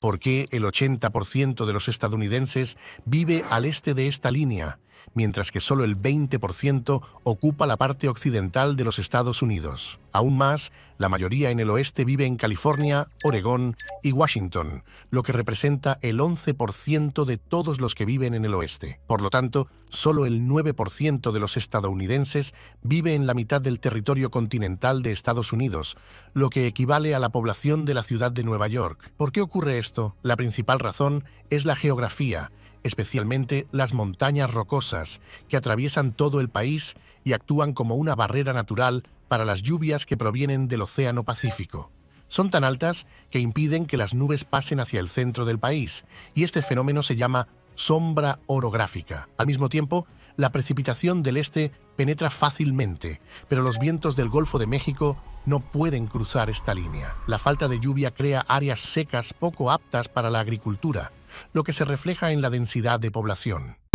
¿Por qué el 80% de los estadounidenses vive al este de esta línea? mientras que solo el 20% ocupa la parte occidental de los Estados Unidos. Aún más, la mayoría en el oeste vive en California, Oregón y Washington, lo que representa el 11% de todos los que viven en el oeste. Por lo tanto, solo el 9% de los estadounidenses vive en la mitad del territorio continental de Estados Unidos, lo que equivale a la población de la ciudad de Nueva York. ¿Por qué ocurre esto? La principal razón es la geografía, especialmente las montañas rocosas que atraviesan todo el país y actúan como una barrera natural para las lluvias que provienen del Océano Pacífico. Son tan altas que impiden que las nubes pasen hacia el centro del país, y este fenómeno se llama sombra orográfica. Al mismo tiempo, la precipitación del este penetra fácilmente, pero los vientos del Golfo de México no pueden cruzar esta línea. La falta de lluvia crea áreas secas poco aptas para la agricultura, lo que se refleja en la densidad de población.